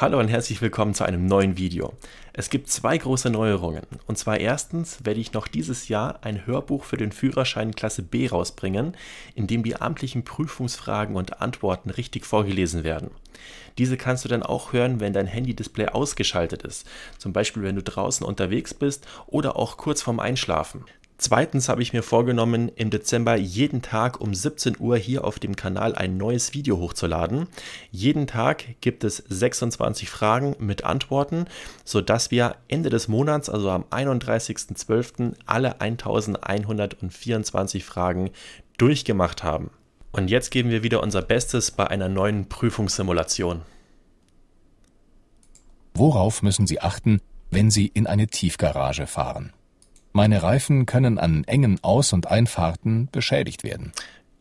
Hallo und herzlich willkommen zu einem neuen Video. Es gibt zwei große Neuerungen. Und zwar erstens werde ich noch dieses Jahr ein Hörbuch für den Führerschein Klasse B rausbringen, in dem die amtlichen Prüfungsfragen und Antworten richtig vorgelesen werden. Diese kannst du dann auch hören, wenn dein Handy-Display ausgeschaltet ist, zum Beispiel wenn du draußen unterwegs bist oder auch kurz vorm Einschlafen. Zweitens habe ich mir vorgenommen, im Dezember jeden Tag um 17 Uhr hier auf dem Kanal ein neues Video hochzuladen. Jeden Tag gibt es 26 Fragen mit Antworten, sodass wir Ende des Monats, also am 31.12., alle 1124 Fragen durchgemacht haben. Und jetzt geben wir wieder unser Bestes bei einer neuen Prüfungssimulation. Worauf müssen Sie achten, wenn Sie in eine Tiefgarage fahren? Meine Reifen können an engen Aus- und Einfahrten beschädigt werden.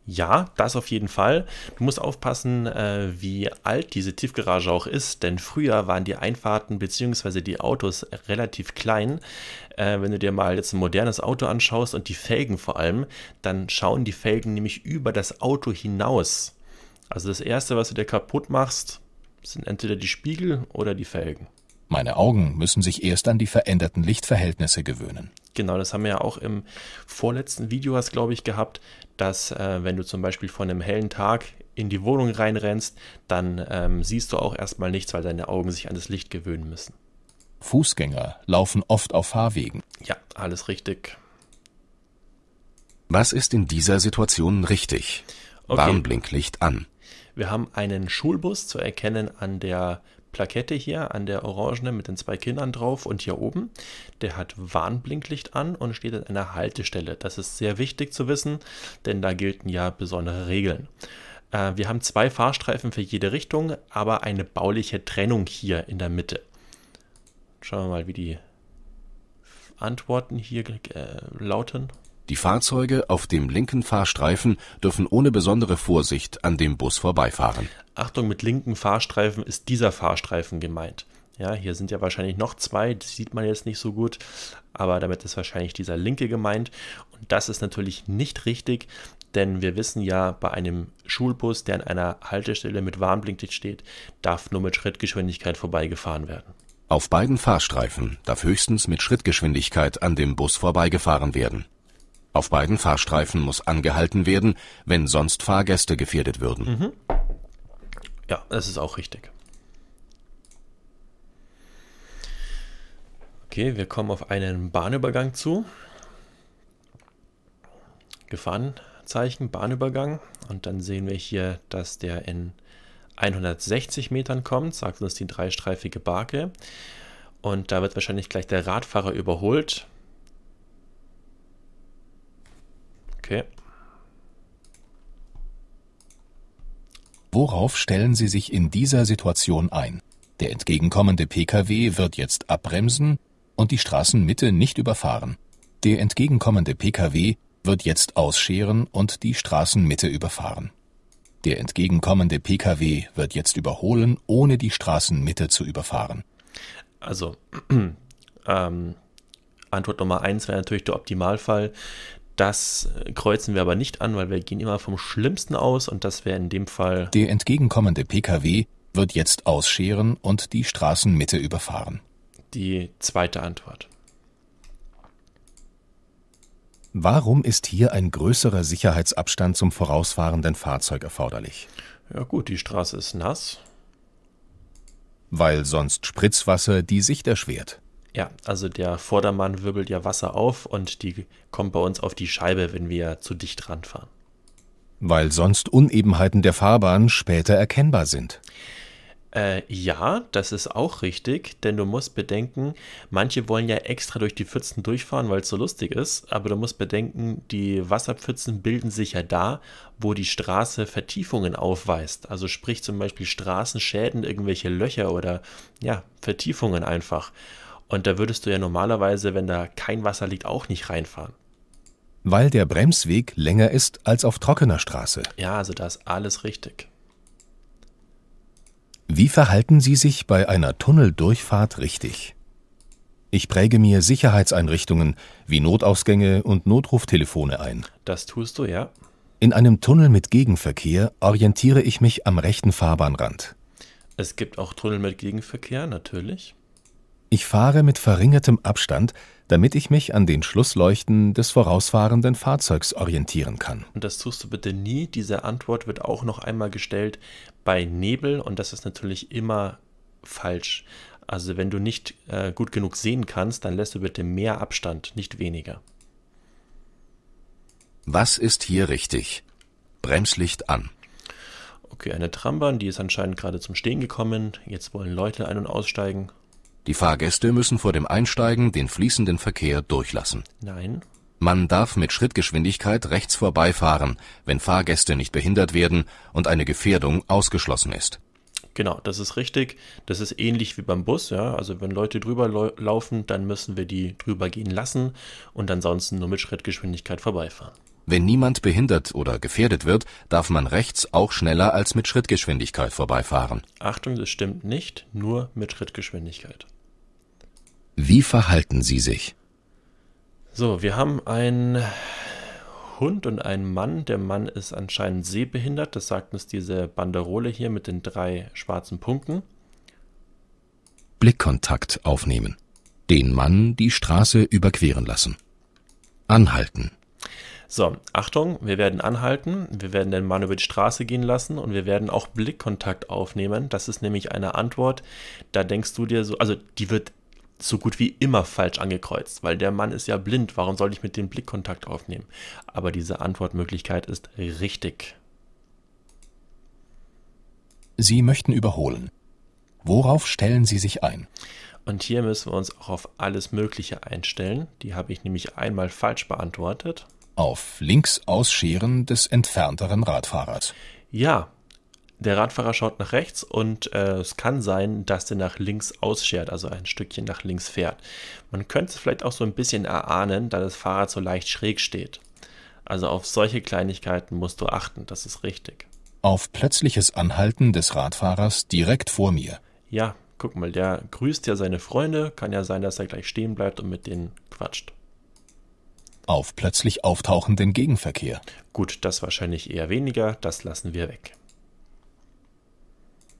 Ja, das auf jeden Fall. Du musst aufpassen, äh, wie alt diese Tiefgarage auch ist, denn früher waren die Einfahrten bzw. die Autos relativ klein. Äh, wenn du dir mal jetzt ein modernes Auto anschaust und die Felgen vor allem, dann schauen die Felgen nämlich über das Auto hinaus. Also das Erste, was du dir kaputt machst, sind entweder die Spiegel oder die Felgen. Meine Augen müssen sich erst an die veränderten Lichtverhältnisse gewöhnen. Genau, das haben wir ja auch im vorletzten Video, hast glaube ich, gehabt, dass äh, wenn du zum Beispiel von einem hellen Tag in die Wohnung reinrennst, dann ähm, siehst du auch erstmal nichts, weil deine Augen sich an das Licht gewöhnen müssen. Fußgänger laufen oft auf Fahrwegen. Ja, alles richtig. Was ist in dieser Situation richtig? Okay. Warnblinklicht an. Wir haben einen Schulbus zu erkennen an der Plakette hier an der orangenen mit den zwei Kindern drauf und hier oben. Der hat Warnblinklicht an und steht an einer Haltestelle. Das ist sehr wichtig zu wissen, denn da gelten ja besondere Regeln. Äh, wir haben zwei Fahrstreifen für jede Richtung, aber eine bauliche Trennung hier in der Mitte. Schauen wir mal, wie die Antworten hier äh, lauten. Die Fahrzeuge auf dem linken Fahrstreifen dürfen ohne besondere Vorsicht an dem Bus vorbeifahren. Achtung, mit linken Fahrstreifen ist dieser Fahrstreifen gemeint. Ja, hier sind ja wahrscheinlich noch zwei, das sieht man jetzt nicht so gut, aber damit ist wahrscheinlich dieser linke gemeint. Und das ist natürlich nicht richtig, denn wir wissen ja, bei einem Schulbus, der an einer Haltestelle mit Warnblinklicht steht, darf nur mit Schrittgeschwindigkeit vorbeigefahren werden. Auf beiden Fahrstreifen darf höchstens mit Schrittgeschwindigkeit an dem Bus vorbeigefahren werden. Auf beiden Fahrstreifen muss angehalten werden, wenn sonst Fahrgäste gefährdet würden. Mhm. Ja, das ist auch richtig. Okay, wir kommen auf einen Bahnübergang zu. Gefahrenzeichen, Bahnübergang. Und dann sehen wir hier, dass der in 160 Metern kommt, sagt uns die dreistreifige Barke. Und da wird wahrscheinlich gleich der Radfahrer überholt. Okay. Worauf stellen Sie sich in dieser Situation ein? Der entgegenkommende Pkw wird jetzt abbremsen und die Straßenmitte nicht überfahren. Der entgegenkommende Pkw wird jetzt ausscheren und die Straßenmitte überfahren. Der entgegenkommende Pkw wird jetzt überholen, ohne die Straßenmitte zu überfahren. Also, ähm, Antwort Nummer eins wäre natürlich der Optimalfall, das äh, kreuzen wir aber nicht an, weil wir gehen immer vom Schlimmsten aus und das wäre in dem Fall. Der entgegenkommende Pkw wird jetzt ausscheren und die Straßenmitte überfahren. Die zweite Antwort. Warum ist hier ein größerer Sicherheitsabstand zum vorausfahrenden Fahrzeug erforderlich? Ja gut, die Straße ist nass. Weil sonst Spritzwasser die Sicht erschwert. Ja, also der Vordermann wirbelt ja Wasser auf und die kommt bei uns auf die Scheibe, wenn wir zu dicht ranfahren. Weil sonst Unebenheiten der Fahrbahn später erkennbar sind. Äh, ja, das ist auch richtig, denn du musst bedenken, manche wollen ja extra durch die Pfützen durchfahren, weil es so lustig ist, aber du musst bedenken, die Wasserpfützen bilden sich ja da, wo die Straße Vertiefungen aufweist. Also sprich zum Beispiel Straßenschäden, irgendwelche Löcher oder ja, Vertiefungen einfach. Und da würdest du ja normalerweise, wenn da kein Wasser liegt, auch nicht reinfahren. Weil der Bremsweg länger ist als auf trockener Straße. Ja, also da ist alles richtig. Wie verhalten Sie sich bei einer Tunneldurchfahrt richtig? Ich präge mir Sicherheitseinrichtungen wie Notausgänge und Notruftelefone ein. Das tust du, ja. In einem Tunnel mit Gegenverkehr orientiere ich mich am rechten Fahrbahnrand. Es gibt auch Tunnel mit Gegenverkehr, natürlich. Ich fahre mit verringertem Abstand, damit ich mich an den Schlussleuchten des vorausfahrenden Fahrzeugs orientieren kann. Und das tust du bitte nie. Diese Antwort wird auch noch einmal gestellt bei Nebel und das ist natürlich immer falsch. Also wenn du nicht äh, gut genug sehen kannst, dann lässt du bitte mehr Abstand, nicht weniger. Was ist hier richtig? Bremslicht an. Okay, eine Trambahn, die ist anscheinend gerade zum Stehen gekommen. Jetzt wollen Leute ein- und aussteigen. Die Fahrgäste müssen vor dem Einsteigen den fließenden Verkehr durchlassen. Nein. Man darf mit Schrittgeschwindigkeit rechts vorbeifahren, wenn Fahrgäste nicht behindert werden und eine Gefährdung ausgeschlossen ist. Genau, das ist richtig. Das ist ähnlich wie beim Bus. Ja? Also wenn Leute drüber laufen, dann müssen wir die drüber gehen lassen und ansonsten nur mit Schrittgeschwindigkeit vorbeifahren. Wenn niemand behindert oder gefährdet wird, darf man rechts auch schneller als mit Schrittgeschwindigkeit vorbeifahren. Achtung, das stimmt nicht, nur mit Schrittgeschwindigkeit. Wie verhalten sie sich? So, wir haben einen Hund und einen Mann. Der Mann ist anscheinend sehbehindert. Das sagt uns diese Banderole hier mit den drei schwarzen Punkten. Blickkontakt aufnehmen. Den Mann die Straße überqueren lassen. Anhalten. So, Achtung, wir werden anhalten, wir werden den Mann über die Straße gehen lassen und wir werden auch Blickkontakt aufnehmen. Das ist nämlich eine Antwort, da denkst du dir so, also die wird so gut wie immer falsch angekreuzt, weil der Mann ist ja blind, warum soll ich mit dem Blickkontakt aufnehmen? Aber diese Antwortmöglichkeit ist richtig. Sie möchten überholen. Worauf stellen Sie sich ein? Und hier müssen wir uns auch auf alles Mögliche einstellen. Die habe ich nämlich einmal falsch beantwortet. Auf links ausscheren des entfernteren Radfahrers. Ja, der Radfahrer schaut nach rechts und äh, es kann sein, dass der nach links ausschert, also ein Stückchen nach links fährt. Man könnte es vielleicht auch so ein bisschen erahnen, da das Fahrrad so leicht schräg steht. Also auf solche Kleinigkeiten musst du achten, das ist richtig. Auf plötzliches Anhalten des Radfahrers direkt vor mir. Ja, guck mal, der grüßt ja seine Freunde, kann ja sein, dass er gleich stehen bleibt und mit denen quatscht. Auf plötzlich auftauchenden Gegenverkehr. Gut, das wahrscheinlich eher weniger, das lassen wir weg.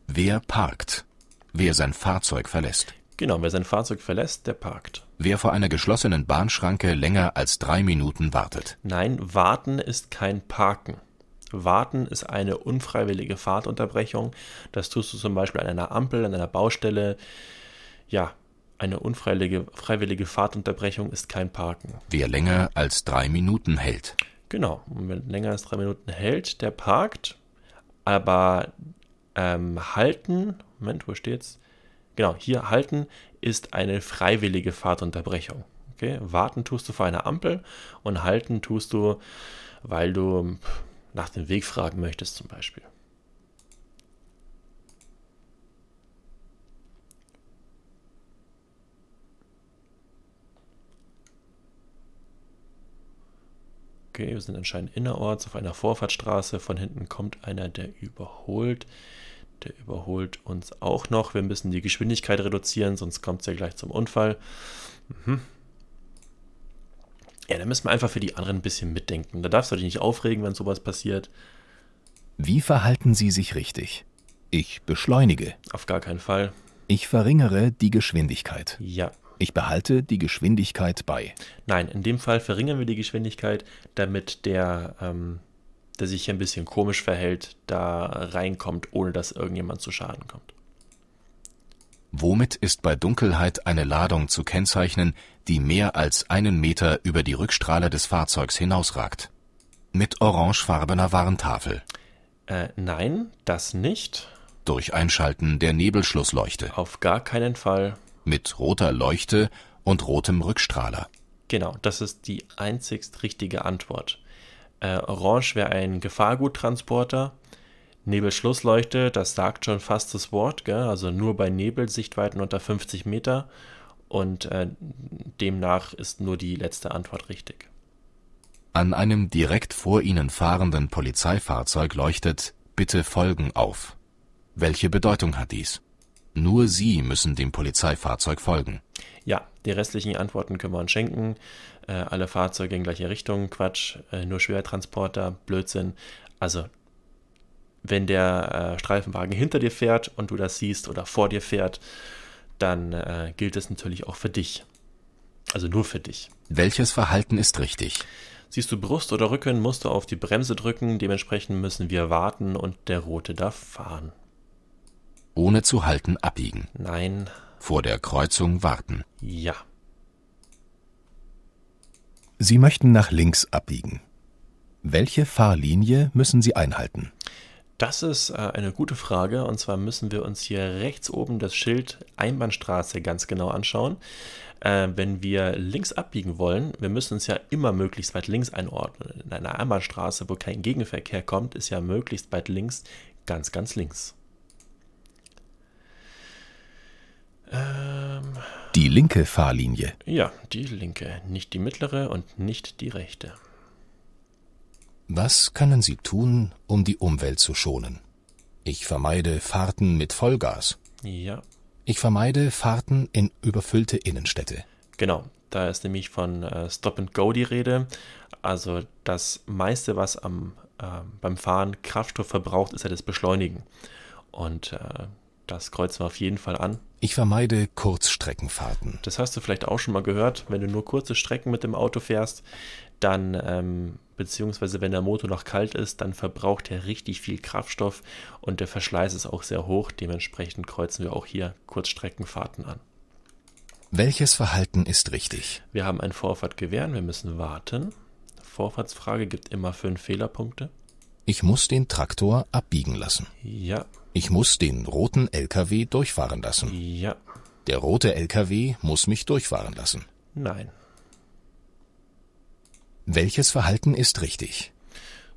Wer parkt? Wer sein Fahrzeug verlässt. Genau, wer sein Fahrzeug verlässt, der parkt. Wer vor einer geschlossenen Bahnschranke länger als drei Minuten wartet. Nein, warten ist kein Parken. Warten ist eine unfreiwillige Fahrtunterbrechung. Das tust du zum Beispiel an einer Ampel, an einer Baustelle. Ja, eine unfreiwillige freiwillige Fahrtunterbrechung ist kein Parken. Wer länger als drei Minuten hält. Genau, und wer länger als drei Minuten hält, der parkt. Aber ähm, halten, Moment, wo steht's? Genau, hier halten ist eine freiwillige Fahrtunterbrechung. Okay? Warten tust du vor einer Ampel und halten tust du, weil du nach dem Weg fragen möchtest zum Beispiel. Okay, wir sind anscheinend innerorts auf einer Vorfahrtstraße. Von hinten kommt einer, der überholt. Der überholt uns auch noch. Wir müssen die Geschwindigkeit reduzieren, sonst kommt es ja gleich zum Unfall. Mhm. Ja, da müssen wir einfach für die anderen ein bisschen mitdenken. Da darfst du dich nicht aufregen, wenn sowas passiert. Wie verhalten Sie sich richtig? Ich beschleunige. Auf gar keinen Fall. Ich verringere die Geschwindigkeit. Ja. Ich behalte die Geschwindigkeit bei. Nein, in dem Fall verringern wir die Geschwindigkeit, damit der ähm, der sich hier ein bisschen komisch verhält, da reinkommt, ohne dass irgendjemand zu Schaden kommt. Womit ist bei Dunkelheit eine Ladung zu kennzeichnen, die mehr als einen Meter über die Rückstrahler des Fahrzeugs hinausragt? Mit orangefarbener Warntafel. Äh, nein, das nicht. Durch Einschalten der Nebelschlussleuchte. Auf gar keinen Fall. Mit roter Leuchte und rotem Rückstrahler. Genau, das ist die einzigst richtige Antwort. Äh, Orange wäre ein Gefahrguttransporter. Nebelschlussleuchte, das sagt schon fast das Wort, gell? also nur bei Nebel Sichtweiten unter 50 Meter. Und äh, demnach ist nur die letzte Antwort richtig. An einem direkt vor Ihnen fahrenden Polizeifahrzeug leuchtet Bitte folgen auf. Welche Bedeutung hat dies? Nur sie müssen dem Polizeifahrzeug folgen. Ja, die restlichen Antworten können wir uns schenken. Äh, alle Fahrzeuge in gleiche Richtung, Quatsch, äh, nur Schwertransporter, Blödsinn. Also, wenn der äh, Streifenwagen hinter dir fährt und du das siehst oder vor dir fährt, dann äh, gilt es natürlich auch für dich. Also nur für dich. Welches Verhalten ist richtig? Siehst du Brust oder Rücken, musst du auf die Bremse drücken. Dementsprechend müssen wir warten und der Rote darf fahren. Ohne zu halten abbiegen. Nein. Vor der Kreuzung warten. Ja. Sie möchten nach links abbiegen. Welche Fahrlinie müssen Sie einhalten? Das ist äh, eine gute Frage und zwar müssen wir uns hier rechts oben das Schild Einbahnstraße ganz genau anschauen. Äh, wenn wir links abbiegen wollen, wir müssen uns ja immer möglichst weit links einordnen. In einer Einbahnstraße, wo kein Gegenverkehr kommt, ist ja möglichst weit links ganz, ganz links. Ähm, die linke Fahrlinie. Ja, die linke, nicht die mittlere und nicht die rechte. Was können Sie tun, um die Umwelt zu schonen? Ich vermeide Fahrten mit Vollgas. Ja. Ich vermeide Fahrten in überfüllte Innenstädte. Genau, da ist nämlich von äh, Stop and Go die Rede. Also das meiste, was am, äh, beim Fahren Kraftstoff verbraucht, ist ja das Beschleunigen. Und äh, das kreuzen wir auf jeden Fall an. Ich vermeide Kurzstreckenfahrten. Das hast du vielleicht auch schon mal gehört. Wenn du nur kurze Strecken mit dem Auto fährst, dann, ähm, beziehungsweise wenn der Motor noch kalt ist, dann verbraucht er richtig viel Kraftstoff und der Verschleiß ist auch sehr hoch. Dementsprechend kreuzen wir auch hier Kurzstreckenfahrten an. Welches Verhalten ist richtig? Wir haben ein Vorfahrtgewehren, wir müssen warten. Vorfahrtsfrage gibt immer fünf Fehlerpunkte. Ich muss den Traktor abbiegen lassen. Ja, ich muss den roten LKW durchfahren lassen. Ja. Der rote LKW muss mich durchfahren lassen. Nein. Welches Verhalten ist richtig?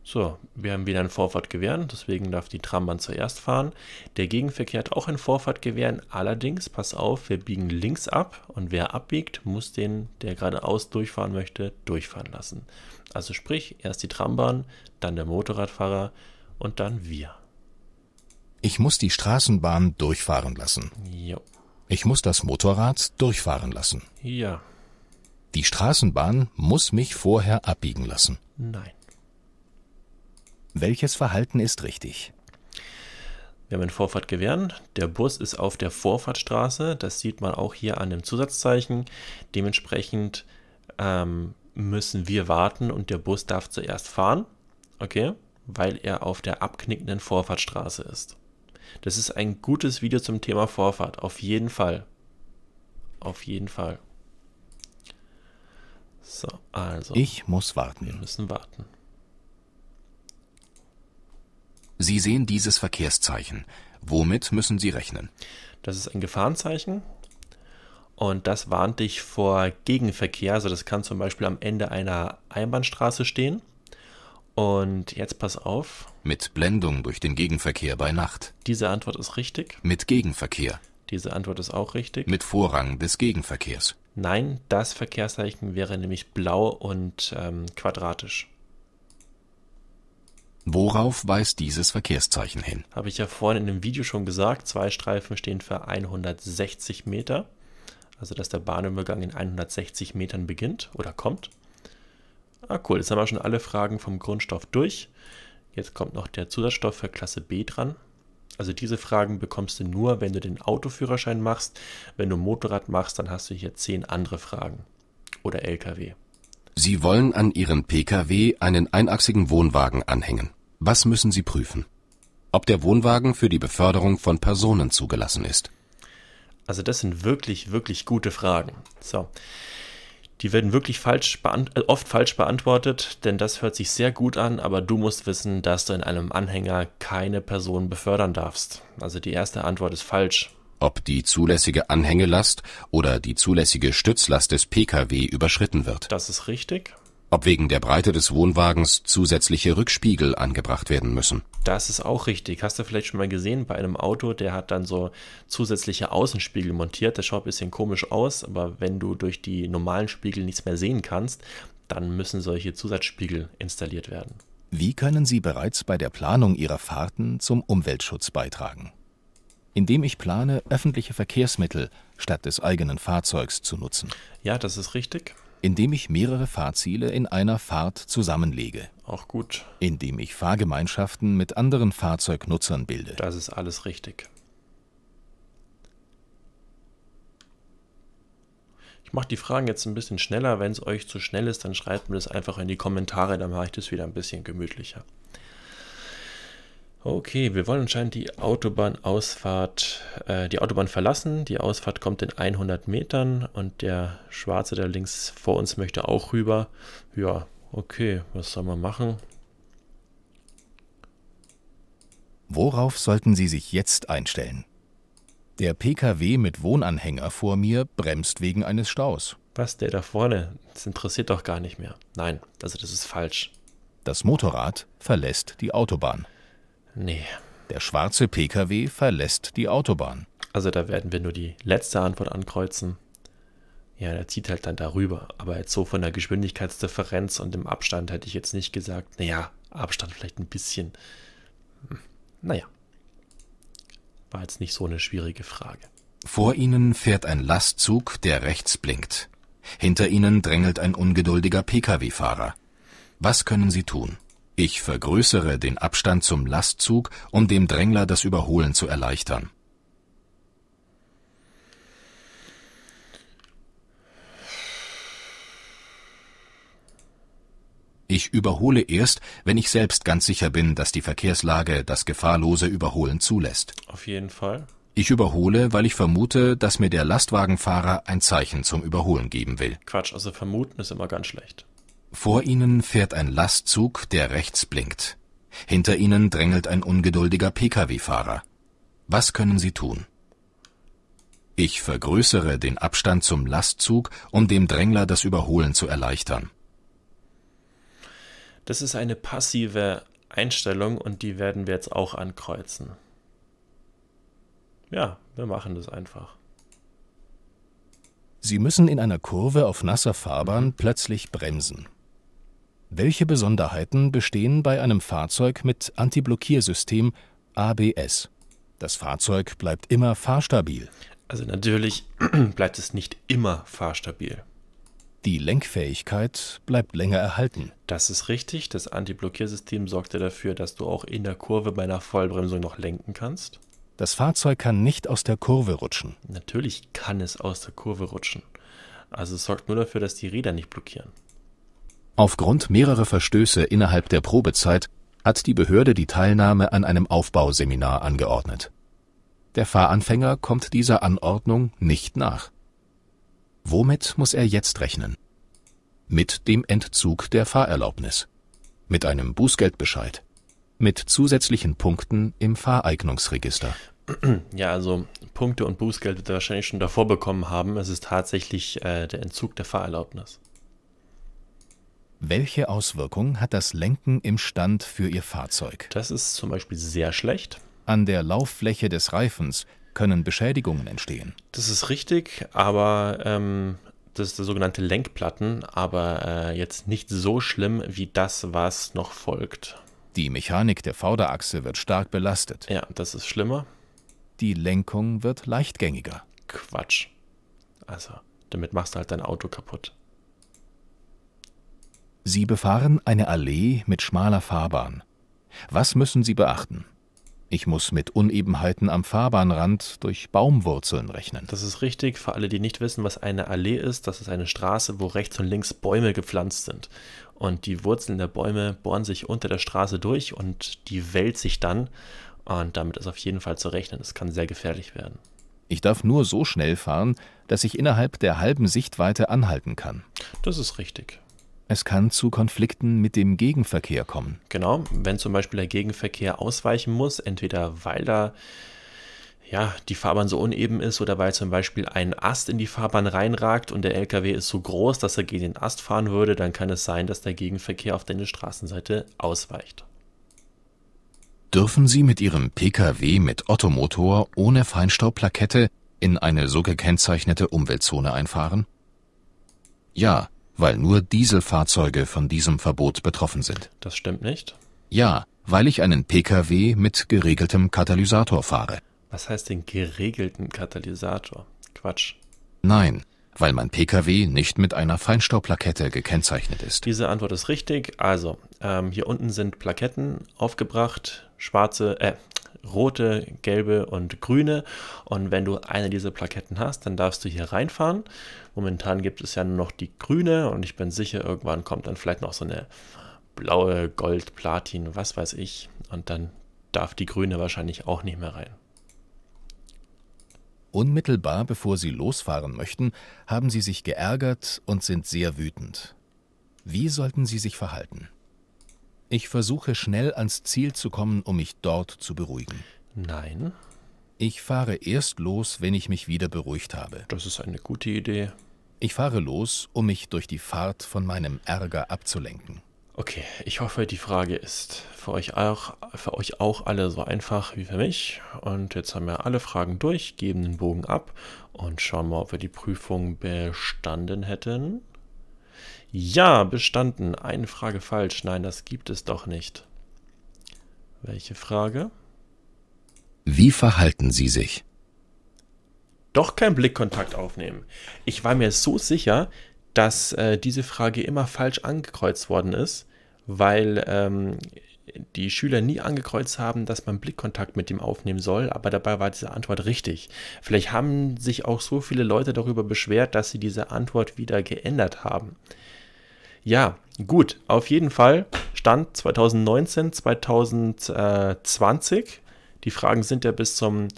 So, wir haben wieder ein Vorfahrt gewähren, deswegen darf die Trambahn zuerst fahren. Der Gegenverkehr hat auch ein Vorfahrt gewähren, allerdings, pass auf, wir biegen links ab und wer abbiegt, muss den, der geradeaus durchfahren möchte, durchfahren lassen. Also sprich, erst die Trambahn, dann der Motorradfahrer und dann wir. Ich muss die Straßenbahn durchfahren lassen. Jo. Ich muss das Motorrad durchfahren lassen. Ja. Die Straßenbahn muss mich vorher abbiegen lassen. Nein. Welches Verhalten ist richtig? Wir haben eine Vorfahrt gewähren. Der Bus ist auf der Vorfahrtstraße. Das sieht man auch hier an dem Zusatzzeichen. Dementsprechend ähm, müssen wir warten und der Bus darf zuerst fahren. Okay? Weil er auf der abknickenden Vorfahrtstraße ist. Das ist ein gutes Video zum Thema Vorfahrt, auf jeden Fall. Auf jeden Fall. So, also. Ich muss warten. Wir müssen warten. Sie sehen dieses Verkehrszeichen. Womit müssen Sie rechnen? Das ist ein Gefahrenzeichen und das warnt dich vor Gegenverkehr. Also das kann zum Beispiel am Ende einer Einbahnstraße stehen und jetzt pass auf. Mit Blendung durch den Gegenverkehr bei Nacht. Diese Antwort ist richtig. Mit Gegenverkehr. Diese Antwort ist auch richtig. Mit Vorrang des Gegenverkehrs. Nein, das Verkehrszeichen wäre nämlich blau und ähm, quadratisch. Worauf weist dieses Verkehrszeichen hin? Habe ich ja vorhin in dem Video schon gesagt, zwei Streifen stehen für 160 Meter. Also dass der Bahnübergang in 160 Metern beginnt oder kommt. Ah cool, jetzt haben wir schon alle Fragen vom Grundstoff durch. Jetzt kommt noch der Zusatzstoff für Klasse B dran. Also diese Fragen bekommst du nur, wenn du den Autoführerschein machst. Wenn du Motorrad machst, dann hast du hier zehn andere Fragen. Oder LKW. Sie wollen an Ihren Pkw einen einachsigen Wohnwagen anhängen. Was müssen Sie prüfen? Ob der Wohnwagen für die Beförderung von Personen zugelassen ist. Also das sind wirklich, wirklich gute Fragen. So. Die werden wirklich falsch äh, oft falsch beantwortet, denn das hört sich sehr gut an, aber du musst wissen, dass du in einem Anhänger keine Person befördern darfst. Also die erste Antwort ist falsch. Ob die zulässige Anhängelast oder die zulässige Stützlast des Pkw überschritten wird. Das ist richtig ob wegen der Breite des Wohnwagens zusätzliche Rückspiegel angebracht werden müssen. Das ist auch richtig. Hast du vielleicht schon mal gesehen bei einem Auto, der hat dann so zusätzliche Außenspiegel montiert. Das schaut ein bisschen komisch aus, aber wenn du durch die normalen Spiegel nichts mehr sehen kannst, dann müssen solche Zusatzspiegel installiert werden. Wie können Sie bereits bei der Planung Ihrer Fahrten zum Umweltschutz beitragen? indem ich plane, öffentliche Verkehrsmittel statt des eigenen Fahrzeugs zu nutzen. Ja, das ist richtig indem ich mehrere Fahrziele in einer Fahrt zusammenlege. Auch gut. Indem ich Fahrgemeinschaften mit anderen Fahrzeugnutzern bilde. Das ist alles richtig. Ich mache die Fragen jetzt ein bisschen schneller. Wenn es euch zu schnell ist, dann schreibt mir das einfach in die Kommentare, dann mache ich das wieder ein bisschen gemütlicher. Okay, wir wollen anscheinend die Autobahnausfahrt, äh, die Autobahn verlassen. Die Ausfahrt kommt in 100 Metern und der Schwarze, der links vor uns, möchte auch rüber. Ja, okay, was soll man machen? Worauf sollten Sie sich jetzt einstellen? Der PKW mit Wohnanhänger vor mir bremst wegen eines Staus. Was, der da vorne? Das interessiert doch gar nicht mehr. Nein, also das ist falsch. Das Motorrad verlässt die Autobahn. Nee. Der schwarze Pkw verlässt die Autobahn. Also da werden wir nur die letzte Antwort ankreuzen. Ja, der zieht halt dann darüber. Aber jetzt so von der Geschwindigkeitsdifferenz und dem Abstand hätte ich jetzt nicht gesagt. Naja, Abstand vielleicht ein bisschen. Hm, naja. War jetzt nicht so eine schwierige Frage. Vor ihnen fährt ein Lastzug, der rechts blinkt. Hinter ihnen drängelt ein ungeduldiger Pkw-Fahrer. Was können sie tun? Ich vergrößere den Abstand zum Lastzug, um dem Drängler das Überholen zu erleichtern. Ich überhole erst, wenn ich selbst ganz sicher bin, dass die Verkehrslage das gefahrlose Überholen zulässt. Auf jeden Fall. Ich überhole, weil ich vermute, dass mir der Lastwagenfahrer ein Zeichen zum Überholen geben will. Quatsch, also vermuten ist immer ganz schlecht. Vor ihnen fährt ein Lastzug, der rechts blinkt. Hinter ihnen drängelt ein ungeduldiger Pkw-Fahrer. Was können sie tun? Ich vergrößere den Abstand zum Lastzug, um dem Drängler das Überholen zu erleichtern. Das ist eine passive Einstellung und die werden wir jetzt auch ankreuzen. Ja, wir machen das einfach. Sie müssen in einer Kurve auf nasser Fahrbahn plötzlich bremsen. Welche Besonderheiten bestehen bei einem Fahrzeug mit Antiblockiersystem ABS? Das Fahrzeug bleibt immer fahrstabil. Also natürlich bleibt es nicht immer fahrstabil. Die Lenkfähigkeit bleibt länger erhalten. Das ist richtig. Das Antiblockiersystem sorgt ja dafür, dass du auch in der Kurve bei einer Vollbremsung noch lenken kannst. Das Fahrzeug kann nicht aus der Kurve rutschen. Natürlich kann es aus der Kurve rutschen. Also es sorgt nur dafür, dass die Räder nicht blockieren. Aufgrund mehrerer Verstöße innerhalb der Probezeit hat die Behörde die Teilnahme an einem Aufbauseminar angeordnet. Der Fahranfänger kommt dieser Anordnung nicht nach. Womit muss er jetzt rechnen? Mit dem Entzug der Fahrerlaubnis, mit einem Bußgeldbescheid, mit zusätzlichen Punkten im Fahreignungsregister. Ja, also Punkte und Bußgeld wird er wahrscheinlich schon davor bekommen haben. Es ist tatsächlich äh, der Entzug der Fahrerlaubnis. Welche Auswirkungen hat das Lenken im Stand für Ihr Fahrzeug? Das ist zum Beispiel sehr schlecht. An der Lauffläche des Reifens können Beschädigungen entstehen. Das ist richtig, aber ähm, das ist der sogenannte Lenkplatten, aber äh, jetzt nicht so schlimm wie das, was noch folgt. Die Mechanik der Vorderachse wird stark belastet. Ja, das ist schlimmer. Die Lenkung wird leichtgängiger. Quatsch. Also, damit machst du halt dein Auto kaputt. Sie befahren eine Allee mit schmaler Fahrbahn. Was müssen Sie beachten? Ich muss mit Unebenheiten am Fahrbahnrand durch Baumwurzeln rechnen. Das ist richtig. Für alle, die nicht wissen, was eine Allee ist, das ist eine Straße, wo rechts und links Bäume gepflanzt sind. Und die Wurzeln der Bäume bohren sich unter der Straße durch und die wälzt sich dann. Und damit ist auf jeden Fall zu rechnen. Es kann sehr gefährlich werden. Ich darf nur so schnell fahren, dass ich innerhalb der halben Sichtweite anhalten kann. Das ist richtig. Es kann zu Konflikten mit dem Gegenverkehr kommen. Genau, wenn zum Beispiel der Gegenverkehr ausweichen muss, entweder weil da ja, die Fahrbahn so uneben ist oder weil zum Beispiel ein Ast in die Fahrbahn reinragt und der LKW ist so groß, dass er gegen den Ast fahren würde, dann kann es sein, dass der Gegenverkehr auf deine Straßenseite ausweicht. Dürfen Sie mit Ihrem Pkw mit Ottomotor ohne Feinstaubplakette in eine so gekennzeichnete Umweltzone einfahren? Ja, weil nur Dieselfahrzeuge von diesem Verbot betroffen sind. Das stimmt nicht. Ja, weil ich einen Pkw mit geregeltem Katalysator fahre. Was heißt den geregelten Katalysator? Quatsch. Nein, weil mein Pkw nicht mit einer Feinstaubplakette gekennzeichnet ist. Diese Antwort ist richtig. Also, ähm, hier unten sind Plaketten aufgebracht, schwarze, äh, rote, gelbe und grüne. Und wenn du eine dieser Plaketten hast, dann darfst du hier reinfahren. Momentan gibt es ja nur noch die grüne und ich bin sicher, irgendwann kommt dann vielleicht noch so eine blaue, Gold, Platin, was weiß ich. Und dann darf die grüne wahrscheinlich auch nicht mehr rein. Unmittelbar bevor sie losfahren möchten, haben sie sich geärgert und sind sehr wütend. Wie sollten sie sich verhalten? Ich versuche schnell ans Ziel zu kommen, um mich dort zu beruhigen. Nein. Ich fahre erst los, wenn ich mich wieder beruhigt habe. Das ist eine gute Idee. Ich fahre los, um mich durch die Fahrt von meinem Ärger abzulenken. Okay, ich hoffe, die Frage ist für euch auch, für euch auch alle so einfach wie für mich. Und jetzt haben wir alle Fragen durch, geben den Bogen ab und schauen mal, ob wir die Prüfung bestanden hätten. Ja, bestanden. Eine Frage falsch. Nein, das gibt es doch nicht. Welche Frage? Wie verhalten Sie sich? Doch kein Blickkontakt aufnehmen. Ich war mir so sicher, dass äh, diese Frage immer falsch angekreuzt worden ist, weil ähm, die Schüler nie angekreuzt haben, dass man Blickkontakt mit ihm aufnehmen soll, aber dabei war diese Antwort richtig. Vielleicht haben sich auch so viele Leute darüber beschwert, dass sie diese Antwort wieder geändert haben. Ja, gut, auf jeden Fall stand 2019, 2020. Die Fragen sind ja bis zum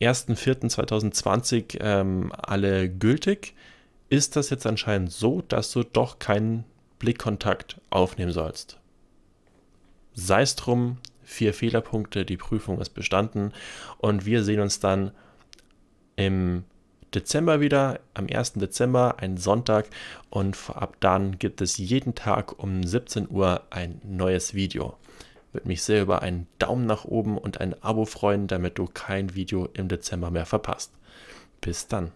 1.4.2020 ähm, alle gültig. Ist das jetzt anscheinend so, dass du doch keinen Blickkontakt aufnehmen sollst? sei es drum, vier Fehlerpunkte, die Prüfung ist bestanden und wir sehen uns dann im Dezember wieder, am 1. Dezember, ein Sonntag und ab dann gibt es jeden Tag um 17 Uhr ein neues Video. Würde mich sehr über einen Daumen nach oben und ein Abo freuen, damit du kein Video im Dezember mehr verpasst. Bis dann.